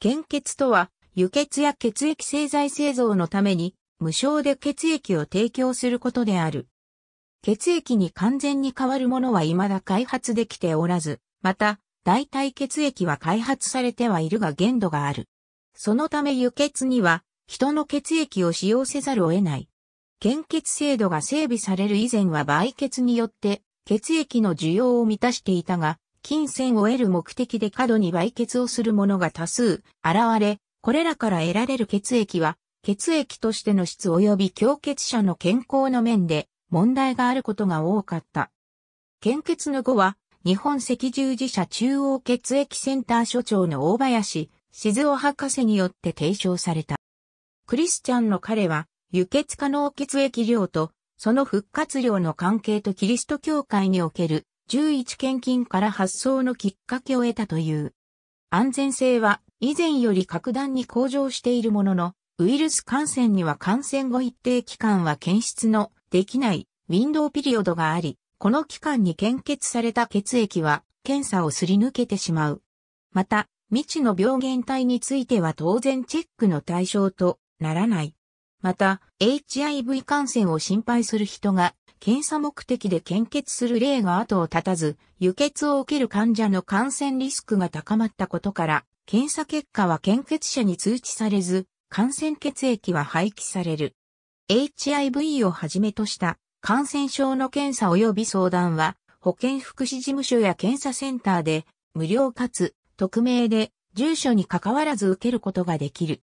献血とは、輸血や血液製剤製造のために、無償で血液を提供することである。血液に完全に変わるものは未だ開発できておらず、また、代替血液は開発されてはいるが限度がある。そのため輸血には、人の血液を使用せざるを得ない。献血制度が整備される以前は売血によって、血液の需要を満たしていたが、金銭を得る目的で過度に売血をする者が多数現れ、これらから得られる血液は、血液としての質及び強血者の健康の面で問題があることが多かった。献血の後は、日本赤十字社中央血液センター所長の大林静雄博士によって提唱された。クリスチャンの彼は、輸血可能血液量と、その復活量の関係とキリスト教会における11献金から発想のきっかけを得たという。安全性は以前より格段に向上しているものの、ウイルス感染には感染後一定期間は検出のできないウィンドウピリオドがあり、この期間に献血された血液は検査をすり抜けてしまう。また、未知の病原体については当然チェックの対象とならない。また、HIV 感染を心配する人が検査目的で献血する例が後を絶たず、輸血を受ける患者の感染リスクが高まったことから、検査結果は献血者に通知されず、感染血液は廃棄される。HIV をはじめとした感染症の検査及び相談は、保健福祉事務所や検査センターで、無料かつ、匿名で、住所に関わらず受けることができる。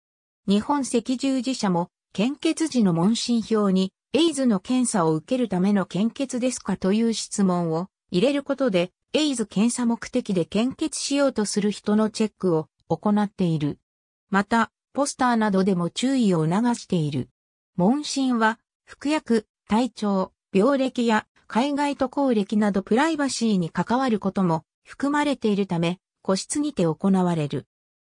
日本赤十字社も、献血時の問診票に、エイズの検査を受けるための献血ですかという質問を入れることで、エイズ検査目的で献血しようとする人のチェックを行っている。また、ポスターなどでも注意を促している。問診は、服薬、体調、病歴や海外渡航歴などプライバシーに関わることも含まれているため、個室にて行われる。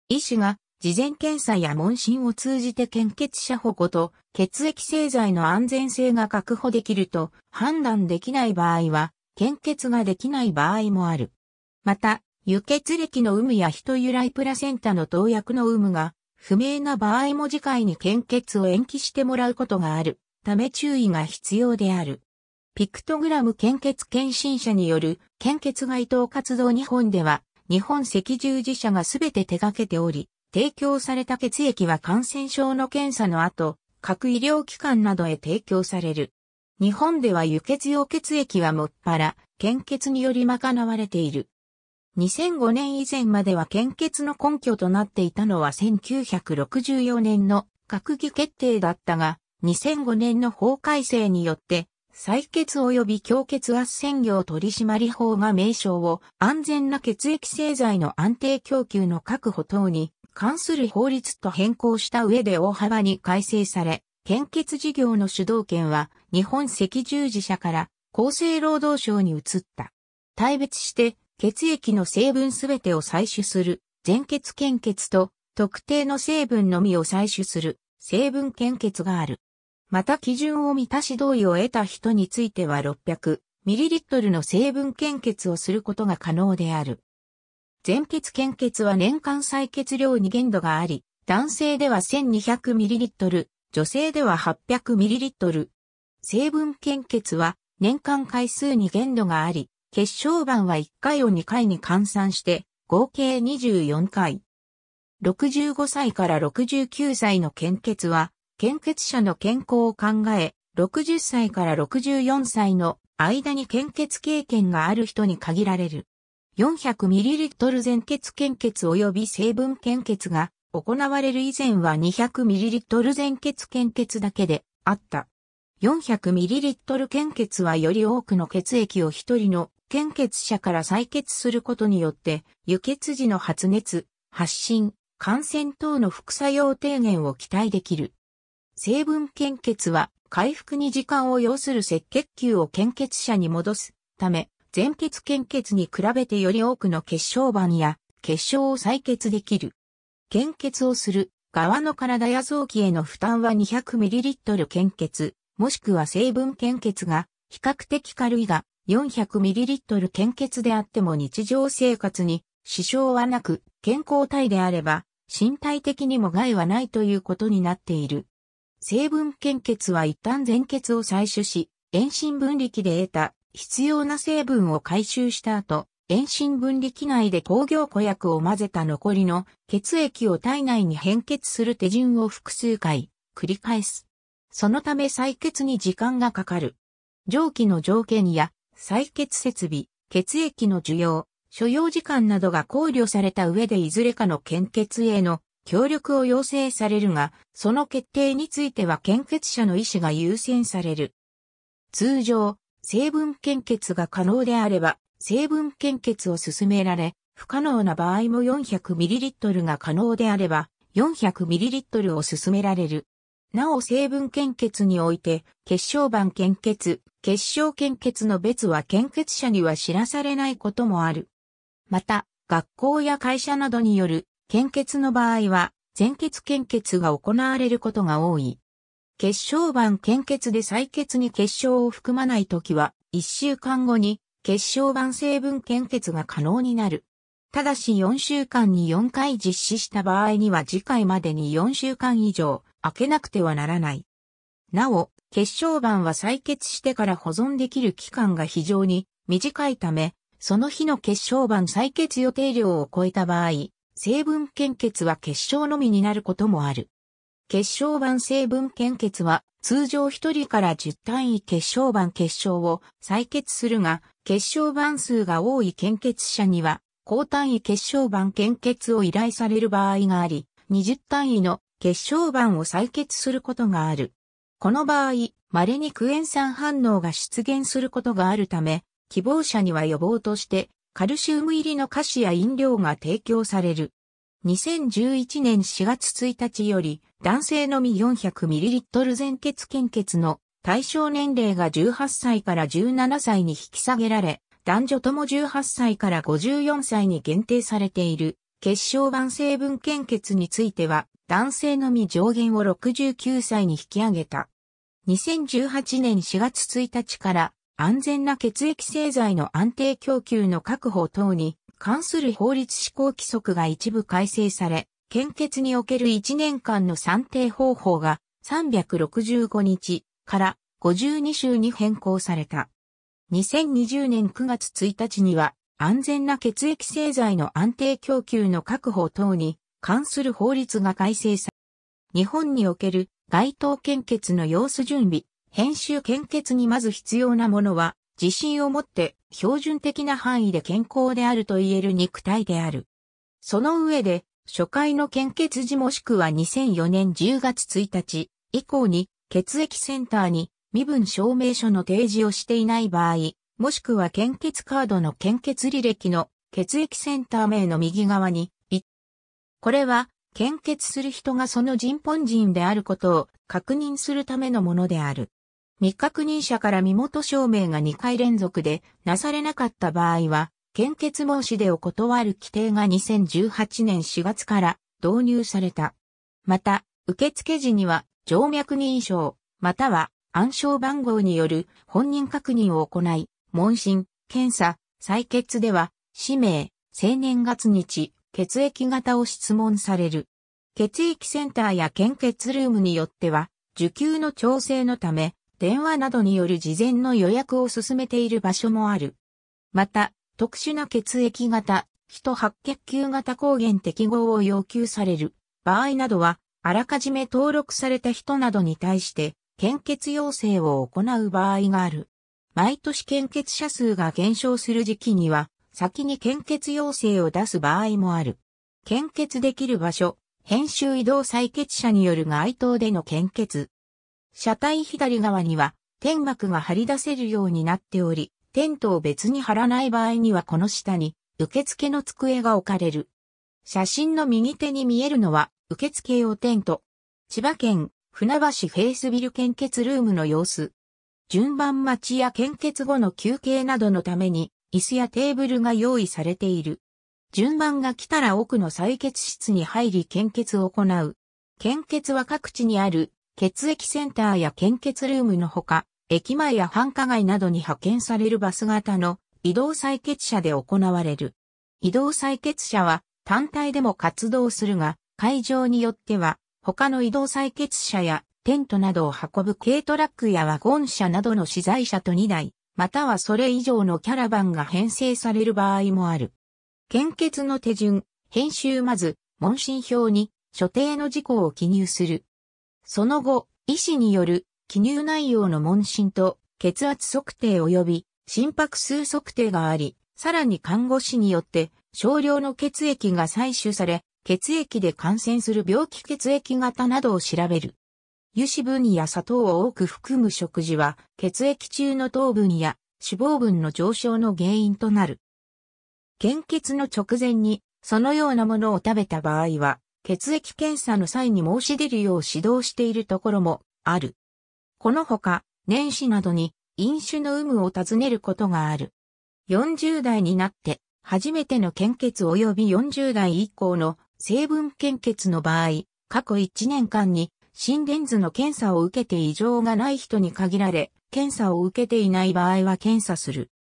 医師が事前検査や問診を通じて献血者保護と血液製剤の安全性が確保できると判断できない場合は、献血ができない場合もある。また、輸血歴の有無や人由来プラセンタの投薬の有無が不明な場合も次回に献血を延期してもらうことがあるため注意が必要である。ピクトグラム献血検診者による献血該当活動日本では日本赤十字社がすべて手掛けており、提供された血液は感染症の検査の後、各医療機関などへ提供される。日本では輸血用血液はもっぱら、献血により賄われている。2005年以前までは献血の根拠となっていたのは1964年の閣議決定だったが、2005年の法改正によって、採血及び強血圧専業取締法が名称を安全な血液製剤の安定供給の確保等に関する法律と変更した上で大幅に改正され、献血事業の主導権は日本赤十字社から厚生労働省に移った。対別して血液の成分すべてを採取する全血献血と特定の成分のみを採取する成分献血がある。また基準を満たし同意を得た人については 600ml の成分献血をすることが可能である。全血献血は年間採血量に限度があり、男性では 1200ml、女性では 800ml。成分献血は年間回数に限度があり、血小板は1回を2回に換算して合計24回。65歳から69歳の献血は、献血者の健康を考え、60歳から64歳の間に献血経験がある人に限られる。400ml 全血献血及び成分献血が行われる以前は 200ml 全血献血だけであった。400ml 献血はより多くの血液を一人の献血者から採血することによって、輸血時の発熱、発疹、感染等の副作用低減を期待できる。成分献血は回復に時間を要する赤血球を献血者に戻すため、全血献血に比べてより多くの血小板や結晶を採血できる。献血をする側の体や臓器への負担は 200ml 献血、もしくは成分献血が比較的軽いが 400ml 献血であっても日常生活に支障はなく健康体であれば身体的にも害はないということになっている。成分献血は一旦全血を採取し、遠心分離器で得た必要な成分を回収した後、遠心分離機内で工業固薬を混ぜた残りの血液を体内に変血する手順を複数回繰り返す。そのため採血に時間がかかる。蒸気の条件や採血設備、血液の需要、所要時間などが考慮された上でいずれかの献血への協力を要請されるが、その決定については献血者の意思が優先される。通常、成分献血が可能であれば、成分献血を勧められ、不可能な場合も 400ml が可能であれば、400ml を勧められる。なお成分献血において、血小板献血、血小献血の別は献血者には知らされないこともある。また、学校や会社などによる献血の場合は、全血献血が行われることが多い。血小板献血で採血に血小を含まないときは、1週間後に血小板成分献血が可能になる。ただし4週間に4回実施した場合には次回までに4週間以上開けなくてはならない。なお、血小板は採血してから保存できる期間が非常に短いため、その日の血小板採血予定量を超えた場合、成分献血は血小のみになることもある。血小板成分献血は通常1人から10単位血小板結晶を採血するが、血小板数が多い献血者には、高単位血小板献血を依頼される場合があり、20単位の血小板を採血することがある。この場合、稀にクエン酸反応が出現することがあるため、希望者には予防として、カルシウム入りの菓子や飲料が提供される。2011年4月1日より男性のみ 400ml 全血献血の対象年齢が18歳から17歳に引き下げられ、男女とも18歳から54歳に限定されている血小板成分献血については男性のみ上限を69歳に引き上げた。2018年4月1日から安全な血液製剤の安定供給の確保等に関する法律施行規則が一部改正され、献血における1年間の算定方法が365日から52週に変更された。2020年9月1日には安全な血液製剤の安定供給の確保等に関する法律が改正され、日本における該当献血の様子準備、編集献血にまず必要なものは自信を持って標準的な範囲で健康であると言える肉体である。その上で、初回の献血時もしくは2004年10月1日以降に血液センターに身分証明書の提示をしていない場合、もしくは献血カードの献血履歴の血液センター名の右側に、これは献血する人がその人本人であることを確認するためのものである。未確認者から身元証明が2回連続でなされなかった場合は、献血申し出を断る規定が2018年4月から導入された。また、受付時には、静脈認証、または暗証番号による本人確認を行い、問診、検査、採血では、氏名、生年月日、血液型を質問される。血液センターや献血ルームによっては、受給の調整のため、電話などによる事前の予約を進めている場所もある。また、特殊な血液型、人白血球型抗原適合を要求される場合などは、あらかじめ登録された人などに対して、献血要請を行う場合がある。毎年献血者数が減少する時期には、先に献血要請を出す場合もある。献血できる場所、編集移動採血者による該当での献血、車体左側には天幕が張り出せるようになっており、テントを別に張らない場合にはこの下に受付の机が置かれる。写真の右手に見えるのは受付用テント。千葉県船橋フェイスビル献血ルームの様子。順番待ちや献血後の休憩などのために椅子やテーブルが用意されている。順番が来たら奥の採血室に入り献血を行う。献血は各地にある血液センターや献血ルームのほか、駅前や繁華街などに派遣されるバス型の移動採血車で行われる。移動採血車は単体でも活動するが、会場によっては他の移動採血車やテントなどを運ぶ軽トラックやワゴン車などの資材車と2台、またはそれ以上のキャラバンが編成される場合もある。献血の手順、編集まず、問診票に所定の事項を記入する。その後、医師による記入内容の問診と血圧測定及び心拍数測定があり、さらに看護師によって少量の血液が採取され、血液で感染する病気血液型などを調べる。油脂分や砂糖を多く含む食事は血液中の糖分や脂肪分の上昇の原因となる。献血の直前にそのようなものを食べた場合は血液検査の際に申し出るよう指導しているところもある。このほか、年始などに飲酒の有無を尋ねることがある。40代になって初めての献血及び40代以降の成分献血の場合、過去1年間に心電図の検査を受けて異常がない人に限られ、検査を受けていない場合は検査する。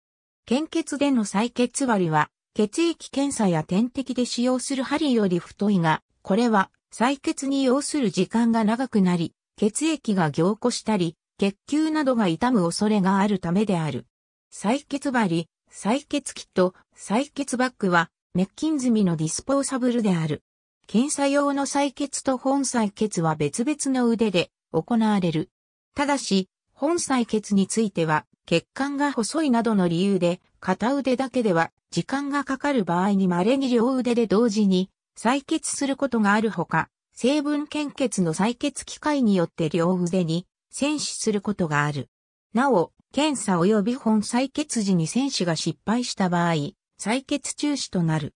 献血での採血割は、血液検査や点滴で使用する針より太いが、これは採血に要する時間が長くなり、血液が凝固したり、血球などが痛む恐れがあるためである。採血針、採血器と採血バッグは、滅菌済みのディスポーサブルである。検査用の採血と本採血は別々の腕で行われる。ただし、本採血については、血管が細いなどの理由で、片腕だけでは時間がかかる場合に稀に両腕で同時に採血することがあるほか、成分献血の採血機械によって両腕に戦死することがある。なお、検査及び本採血時に戦死が失敗した場合、採血中止となる。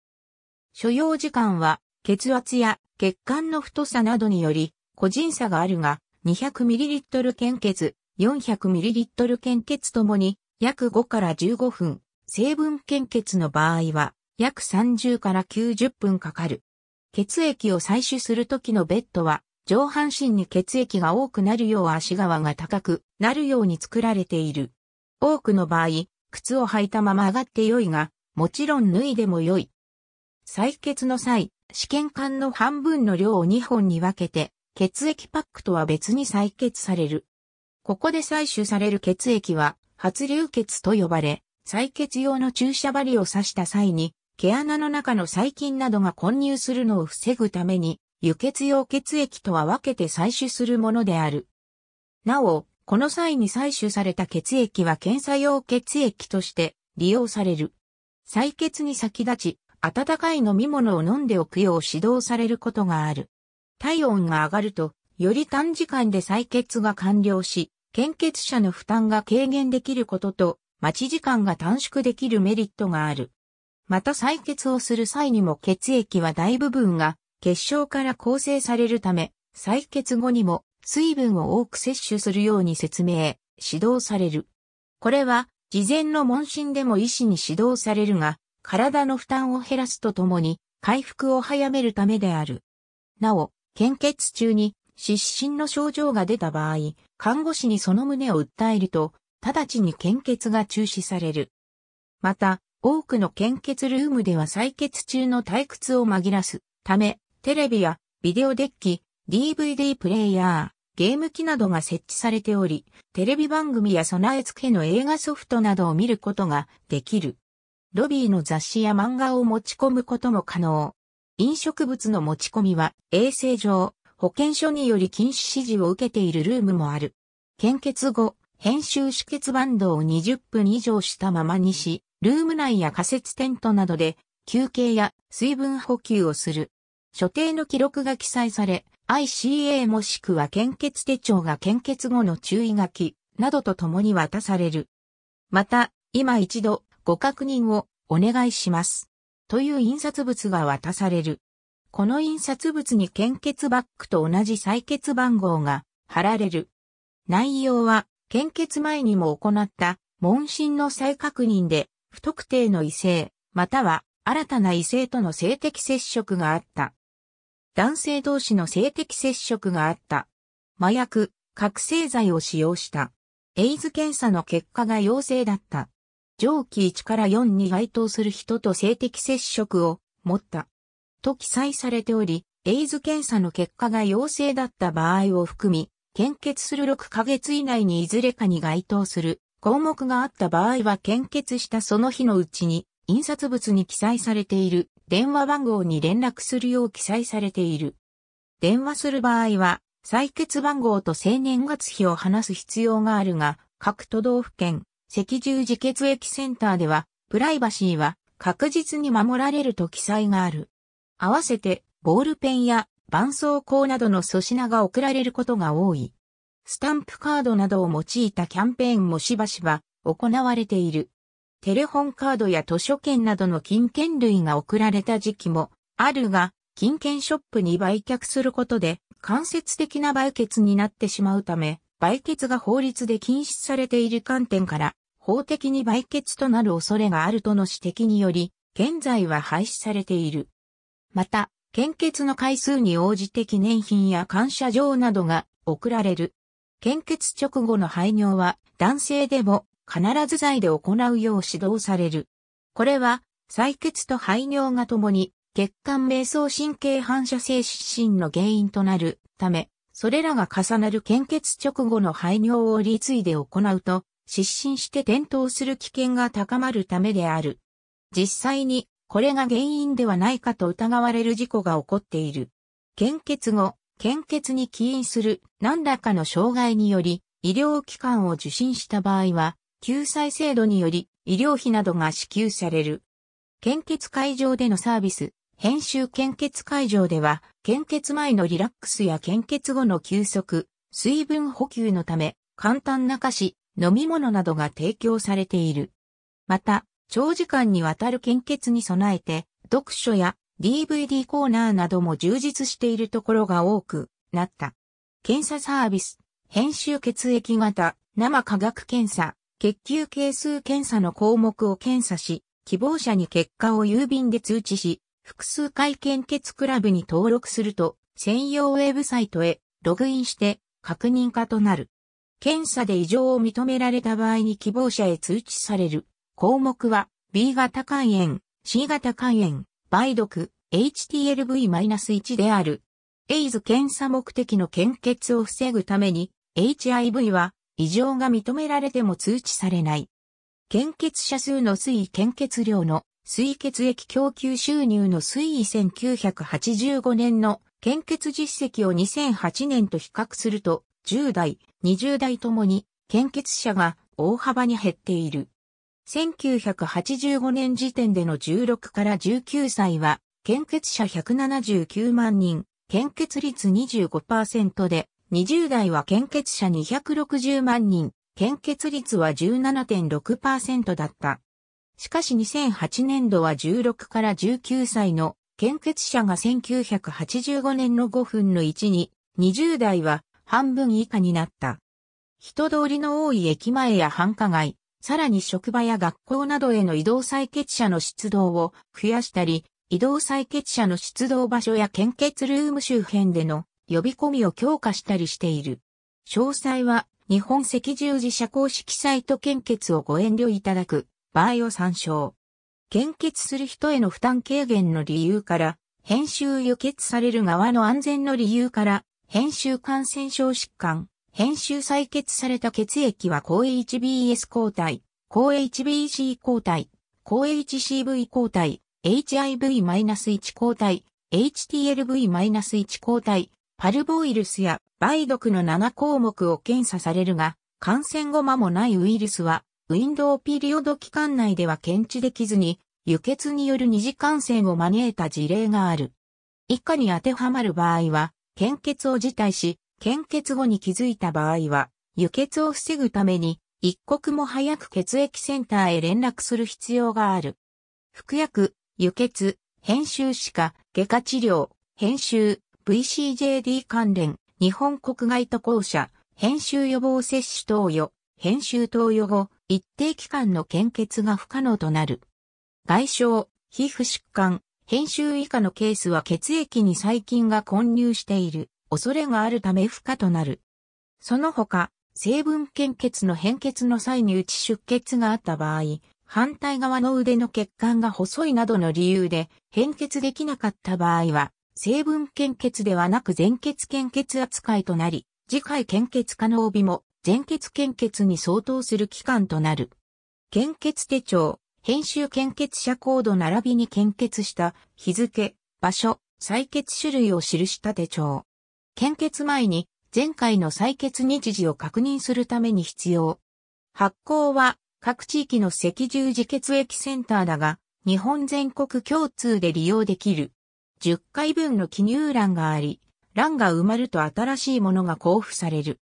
所要時間は血圧や血管の太さなどにより個人差があるが 200ml 献血、400ml 献血ともに約5から15分、成分献血の場合は約30から90分かかる。血液を採取するときのベッドは、上半身に血液が多くなるよう足側が高くなるように作られている。多くの場合、靴を履いたまま上がって良いが、もちろん脱いでも良い。採血の際、試験管の半分の量を2本に分けて、血液パックとは別に採血される。ここで採取される血液は、発流血と呼ばれ、採血用の注射針を刺した際に、毛穴の中の細菌などが混入するのを防ぐために、輸血用血液とは分けて採取するものである。なお、この際に採取された血液は検査用血液として利用される。採血に先立ち、温かい飲み物を飲んでおくよう指導されることがある。体温が上がると、より短時間で採血が完了し、献血者の負担が軽減できることと、待ち時間が短縮できるメリットがある。また採血をする際にも血液は大部分が結晶から構成されるため、採血後にも水分を多く摂取するように説明、指導される。これは事前の問診でも医師に指導されるが、体の負担を減らすとともに回復を早めるためである。なお、献血中に失神の症状が出た場合、看護師にその旨を訴えると、直ちに献血が中止される。また、多くの献血ルームでは採血中の退屈を紛らすため、テレビやビデオデッキ、DVD プレイヤー、ゲーム機などが設置されており、テレビ番組や備え付けの映画ソフトなどを見ることができる。ロビーの雑誌や漫画を持ち込むことも可能。飲食物の持ち込みは衛生上、保健所により禁止指示を受けているルームもある。献血後、編集止血バンドを20分以上したままにし、ルーム内や仮設テントなどで休憩や水分補給をする。所定の記録が記載され、ICA もしくは献血手帳が献血後の注意書きなどと共に渡される。また、今一度ご確認をお願いします。という印刷物が渡される。この印刷物に献血バッグと同じ採血番号が貼られる。内容は献血前にも行った問診の再確認で不特定の異性、または新たな異性との性的接触があった。男性同士の性的接触があった。麻薬、覚醒剤を使用した。エイズ検査の結果が陽性だった。上記1から4に該当する人と性的接触を持った。と記載されており、エイズ検査の結果が陽性だった場合を含み、献血する6ヶ月以内にいずれかに該当する項目があった場合は献血したその日のうちに、印刷物に記載されている電話番号に連絡するよう記載されている。電話する場合は、採血番号と生年月日を話す必要があるが、各都道府県、赤十字血液センターでは、プライバシーは確実に守られると記載がある。合わせて、ボールペンや絆創膏などの粗品が送られることが多い。スタンプカードなどを用いたキャンペーンもしばしば行われている。テレホンカードや図書券などの金券類が送られた時期もあるが、金券ショップに売却することで間接的な売却になってしまうため、売却が法律で禁止されている観点から、法的に売却となる恐れがあるとの指摘により、現在は廃止されている。また、献血の回数に応じて記念品や感謝状などが送られる。献血直後の排尿は男性でも必ず剤で行うよう指導される。これは、採血と排尿がともに、血管迷走神経反射性湿疹の原因となるため、それらが重なる献血直後の排尿を立位で行うと、失神して転倒する危険が高まるためである。実際に、これが原因ではないかと疑われる事故が起こっている。献血後、献血に起因する何らかの障害により、医療機関を受診した場合は、救済制度により医療費などが支給される。献血会場でのサービス、編集献血会場では、献血前のリラックスや献血後の休息、水分補給のため、簡単な菓子、飲み物などが提供されている。また、長時間にわたる献血に備えて、読書や DVD コーナーなども充実しているところが多くなった。検査サービス、編集血液型、生化学検査、血球係数検査の項目を検査し、希望者に結果を郵便で通知し、複数回献血クラブに登録すると、専用ウェブサイトへログインして確認可となる。検査で異常を認められた場合に希望者へ通知される項目は B 型肝炎、C 型肝炎、梅毒 HTLV-1 である。エイズ検査目的の献血を防ぐために HIV は異常が認められても通知されない。献血者数の推移献血量の推移血液供給収入の推移1985年の献血実績を2008年と比較すると10代、20代ともに献血者が大幅に減っている。1985年時点での16から19歳は、献血者179万人、献血率25%で、20代は献血者260万人、献血率は17.6%だった。しかし2008年度は16から19歳の献血者が1985年の5分の1に、20代は半分以下になった。人通りの多い駅前や繁華街、さらに職場や学校などへの移動採血者の出動を増やしたり、移動採血者の出動場所や献血ルーム周辺での呼び込みを強化したりしている。詳細は日本赤十字社公式サイト献血をご遠慮いただく場合を参照。献血する人への負担軽減の理由から、編集輸血される側の安全の理由から、編集感染症疾患、編集採血された血液は抗 HBS 抗体、抗 HBC 抗体、抗 HCV 抗体、HIV-1 抗体、HTLV-1 抗体、パルボウイルスや梅毒の7項目を検査されるが、感染後間もないウイルスは、ウィンドウピリオド期間内では検知できずに、輸血による二次感染を招いた事例がある。以下に当てはまる場合は、献血を辞退し、献血後に気づいた場合は、輸血を防ぐために、一刻も早く血液センターへ連絡する必要がある。服薬、輸血、編集歯科、外科治療、編集、VCJD 関連、日本国外渡航者、編集予防接種投与、編集投与後、一定期間の献血が不可能となる。外傷、皮膚疾患、編集以下のケースは血液に細菌が混入している。恐れがあるため不可となる。その他、成分献血の変血の際にち出血があった場合、反対側の腕の血管が細いなどの理由で変血できなかった場合は、成分献血ではなく全血献血扱いとなり、次回献血可能日も全血献血に相当する期間となる。献血手帳、編集献血者コード並びに献血した日付、場所、採血種類を記した手帳。献血前に前回の採血日時を確認するために必要。発行は各地域の赤十字血液センターだが、日本全国共通で利用できる。10回分の記入欄があり、欄が埋まると新しいものが交付される。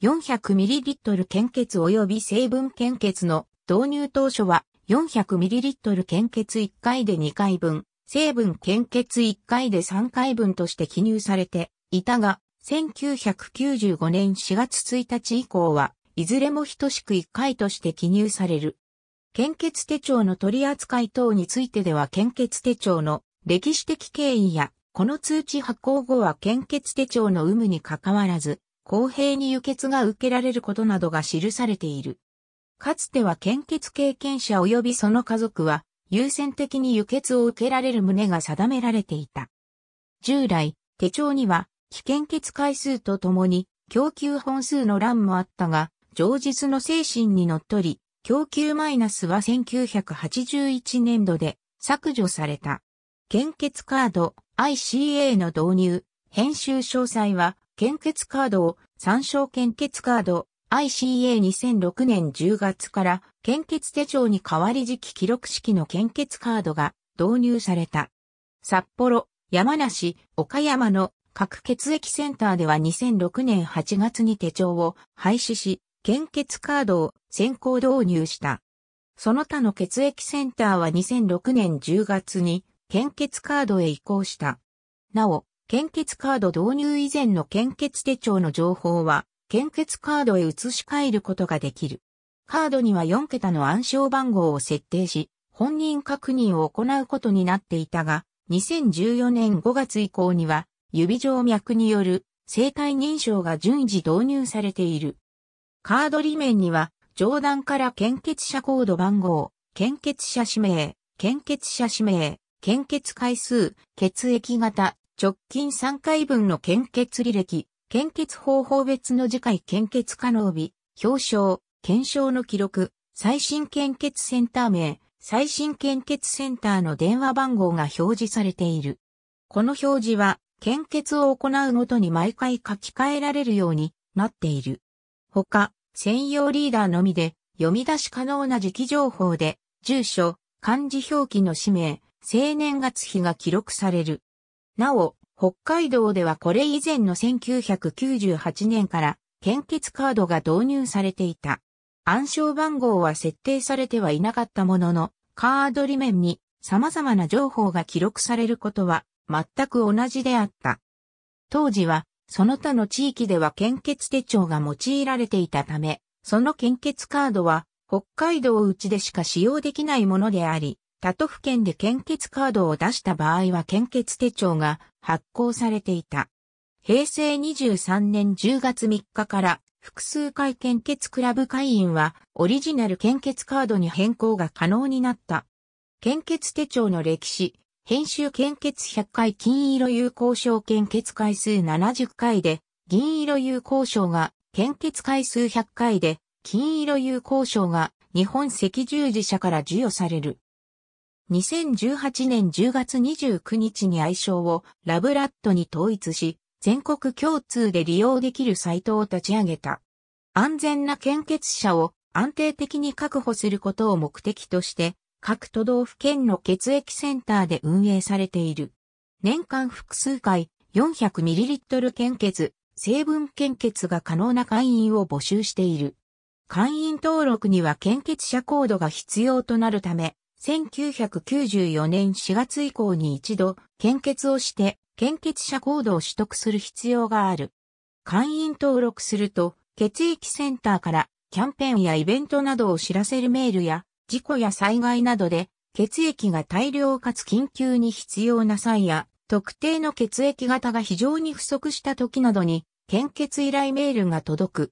400ml 献血及び成分献血の導入当初は 400ml 献血1回で2回分、成分献血1回で3回分として記入されて、いたが、1995年4月1日以降は、いずれも等しく1回として記入される。献血手帳の取り扱い等についてでは献血手帳の歴史的経緯や、この通知発行後は献血手帳の有無に関わらず、公平に輸血が受けられることなどが記されている。かつては献血経験者及びその家族は、優先的に輸血を受けられる旨が定められていた。従来、手帳には、非献血回数とともに供給本数の欄もあったが、上述の精神にのっとり、供給マイナスは1981年度で削除された。献血カード ICA の導入、編集詳細は献血カードを参照献血カード ICA2006 年10月から献血手帳に代わり時期記録式の献血カードが導入された。札幌、山梨、岡山の各血液センターでは2006年8月に手帳を廃止し、献血カードを先行導入した。その他の血液センターは2006年10月に献血カードへ移行した。なお、献血カード導入以前の献血手帳の情報は、献血カードへ移し替えることができる。カードには4桁の暗証番号を設定し、本人確認を行うことになっていたが、2014年5月以降には、指静脈による生体認証が順次導入されている。カード裏面には、上段から献血者コード番号、献血者氏名、献血者氏名、献血回数、血液型、直近3回分の献血履歴、献血方法別の次回献血可能日、表彰、検証の記録、最新献血センター名、最新献血センターの電話番号が表示されている。この表示は献血を行うごとに毎回書き換えられるようになっている。ほか、専用リーダーのみで、読み出し可能な時期情報で、住所、漢字表記の氏名、生年月日が記録される。なお、北海道ではこれ以前の1998年から献血カードが導入されていた。暗証番号は設定されてはいなかったものの、カード裏面に様々な情報が記録されることは全く同じであった。当時は、その他の地域では献血手帳が用いられていたため、その献血カードは、北海道内でしか使用できないものであり、他都府県で献血カードを出した場合は献血手帳が発行されていた。平成23年10月3日から複数回献血クラブ会員はオリジナル献血カードに変更が可能になった。献血手帳の歴史、編集献血100回金色有効賞献血回数70回で、銀色有効賞が、献血回数100回で、金色有効賞が、日本赤十字社から授与される。2018年10月29日に愛称をラブラットに統一し、全国共通で利用できるサイトを立ち上げた。安全な献血者を安定的に確保することを目的として、各都道府県の血液センターで運営されている。年間複数回 400ml 献血、成分献血が可能な会員を募集している。会員登録には献血者コードが必要となるため、1994年4月以降に一度献血をして献血者コードを取得する必要がある。会員登録すると血液センターからキャンペーンやイベントなどを知らせるメールや事故や災害などで血液が大量かつ緊急に必要な際や、特定の血液型が非常に不足した時などに、献血依頼メールが届く。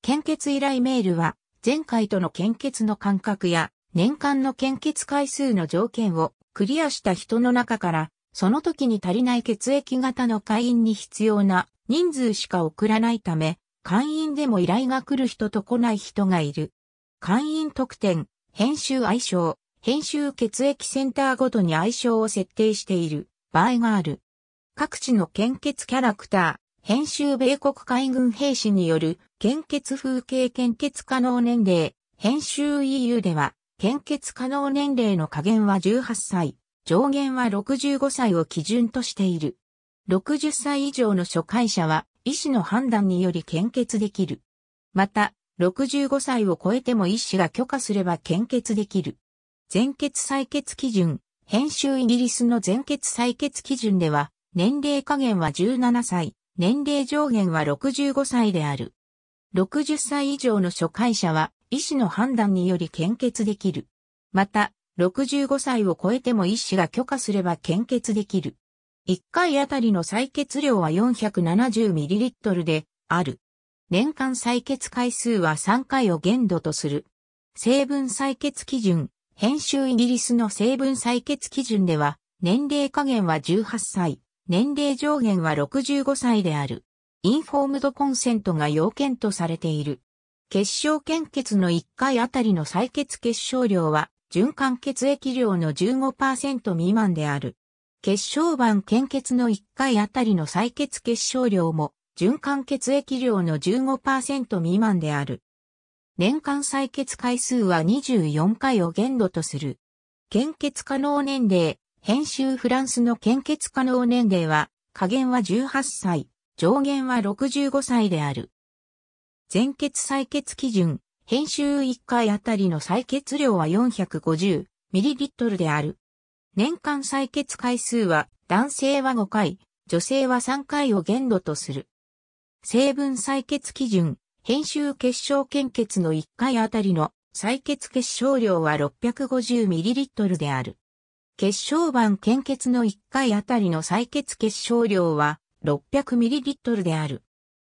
献血依頼メールは、前回との献血の間隔や、年間の献血回数の条件をクリアした人の中から、その時に足りない血液型の会員に必要な人数しか送らないため、会員でも依頼が来る人と来ない人がいる。会員特典、編集相性、編集血液センターごとに相性を設定している場合がある。各地の献血キャラクター、編集米国海軍兵士による献血風景献血可能年齢、編集 EU では、献血可能年齢の下限は18歳、上限は65歳を基準としている。60歳以上の初回者は、医師の判断により献血できる。また、65歳を超えても医師が許可すれば献血できる。全血採血基準、編集イギリスの全血採血基準では、年齢下限は17歳、年齢上限は65歳である。60歳以上の初回者は、医師の判断により献血できる。また、65歳を超えても医師が許可すれば献血できる。1回あたりの採血量は 470ml である。年間採血回数は3回を限度とする。成分採血基準、編集イギリスの成分採血基準では、年齢下限は18歳、年齢上限は65歳である。インフォームドコンセントが要件とされている。結晶献血の1回あたりの採血結晶量は、循環血液量の15%未満である。血小板献血の1回あたりの採血結晶量も循環血液量の15%未満である。年間採血回数は24回を限度とする。献血可能年齢、編集フランスの献血可能年齢は、下限は18歳、上限は65歳である。全血採血基準、編集1回あたりの採血量は 450ml である。年間採血回数は、男性は5回、女性は3回を限度とする。成分採血基準、編集結晶献血の1回あたりの採血結晶量は 650ml である。結晶板献血の1回あたりの採血結晶量は 600ml である。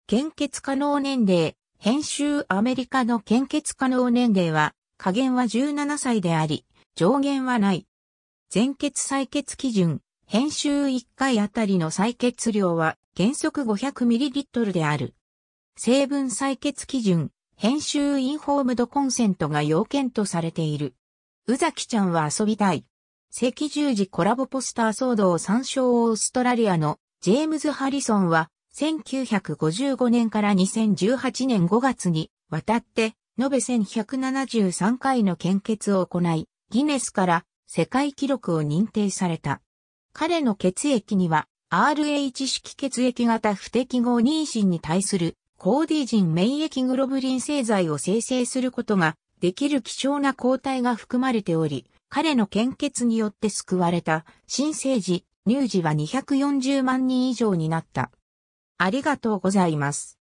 献血可能年齢、編集アメリカの献血可能年齢は、下限は17歳であり、上限はない。全血採血基準、編集1回あたりの採血量は原則 500ml である。成分採決基準、編集インフォームドコンセントが要件とされている。宇崎ちゃんは遊びたい。赤十字コラボポスター騒動参照オーストラリアのジェームズ・ハリソンは1955年から2018年5月に渡って延べ1173回の献血を行いギネスから世界記録を認定された。彼の血液には RH 式血液型不適合妊娠に対するコーィ D 人免疫グロブリン製剤を生成することができる貴重な抗体が含まれており、彼の献血によって救われた新生児、乳児は240万人以上になった。ありがとうございます。